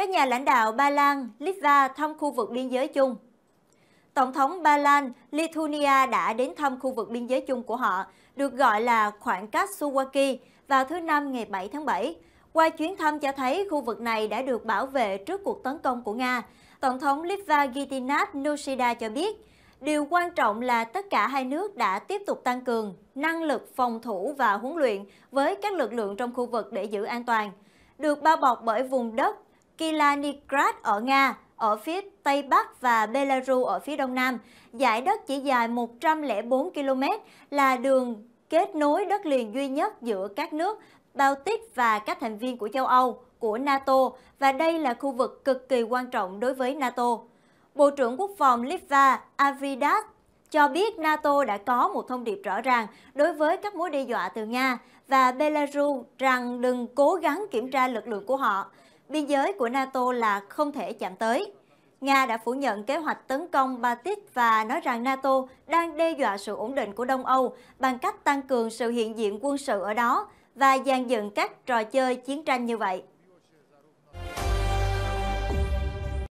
các nhà lãnh đạo Ba Lan, Litva thăm khu vực biên giới chung. Tổng thống Ba Lan, Lithuania đã đến thăm khu vực biên giới chung của họ, được gọi là khoảng cách Suwaki, vào thứ Năm ngày 7 tháng 7. Qua chuyến thăm cho thấy khu vực này đã được bảo vệ trước cuộc tấn công của Nga. Tổng thống Litva Gitinat Nusida cho biết, điều quan trọng là tất cả hai nước đã tiếp tục tăng cường năng lực phòng thủ và huấn luyện với các lực lượng trong khu vực để giữ an toàn. Được bao bọc bởi vùng đất Kaliningrad ở Nga, ở phía Tây Bắc và Belarus ở phía Đông Nam. Giải đất chỉ dài 104 km là đường kết nối đất liền duy nhất giữa các nước Baltic và các thành viên của châu Âu, của NATO và đây là khu vực cực kỳ quan trọng đối với NATO. Bộ trưởng Quốc phòng Litva Avridas cho biết NATO đã có một thông điệp rõ ràng đối với các mối đe dọa từ Nga và Belarus rằng đừng cố gắng kiểm tra lực lượng của họ biên giới của NATO là không thể chạm tới. Nga đã phủ nhận kế hoạch tấn công Baltic và nói rằng NATO đang đe dọa sự ổn định của Đông Âu bằng cách tăng cường sự hiện diện quân sự ở đó và dàn dựng các trò chơi chiến tranh như vậy.